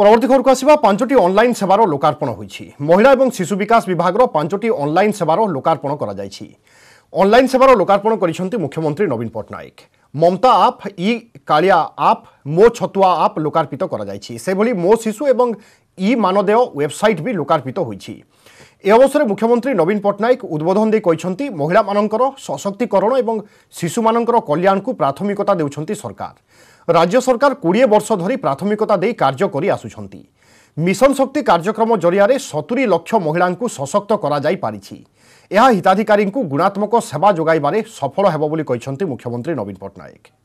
পরবর্তী খবরক আসা পাঁচটি অনলাইন সেবার লোকার্পণ হয়েছে মহিলা এবং শিশু বিকাশ বিভাগর পাঁচটি অনলাইন সেবার লোকার্পণ করা যাই অনলাইন সেবার লোকার্পণ করেছেন মুখ্যমন্ত্রী নবীন পট্টনাক মমতা আপ ই কালিয়া আপ মো ছতুয়া আপ লোকার্পিত করা যাই সেভাবে মো শিশু এবং ই মানদেয় ওয়েবসাইট বি লোকার্পিত হয়েছে ଏ ଅବସରରେ ମୁଖ୍ୟମନ୍ତ୍ରୀ ନବୀନ ପଟ୍ଟନାୟକ ଉଦ୍ବୋଧନ ଦେଇ କହିଛନ୍ତି ମହିଳାମାନଙ୍କର ସଶକ୍ତିକରଣ ଏବଂ ଶିଶୁମାନଙ୍କର କଲ୍ୟାଣକୁ ପ୍ରାଥମିକତା ଦେଉଛନ୍ତି ସରକାର ରାଜ୍ୟ ସରକାର କୋଡ଼ିଏ ବର୍ଷ ଧରି ପ୍ରାଥମିକତା ଦେଇ କାର୍ଯ୍ୟ କରି ଆସୁଛନ୍ତି ମିଶନ ଶକ୍ତି କାର୍ଯ୍ୟକ୍ରମ ଜରିଆରେ ସତୁରି ଲକ୍ଷ ମହିଳାଙ୍କୁ ସଶକ୍ତ କରାଯାଇପାରିଛି ଏହା ହିତାଧିକାରୀଙ୍କୁ ଗୁଣାତ୍ମକ ସେବା ଯୋଗାଇବାରେ ସଫଳ ହେବ ବୋଲି କହିଛନ୍ତି ମୁଖ୍ୟମନ୍ତ୍ରୀ ନବୀନ ପଟ୍ଟନାୟକ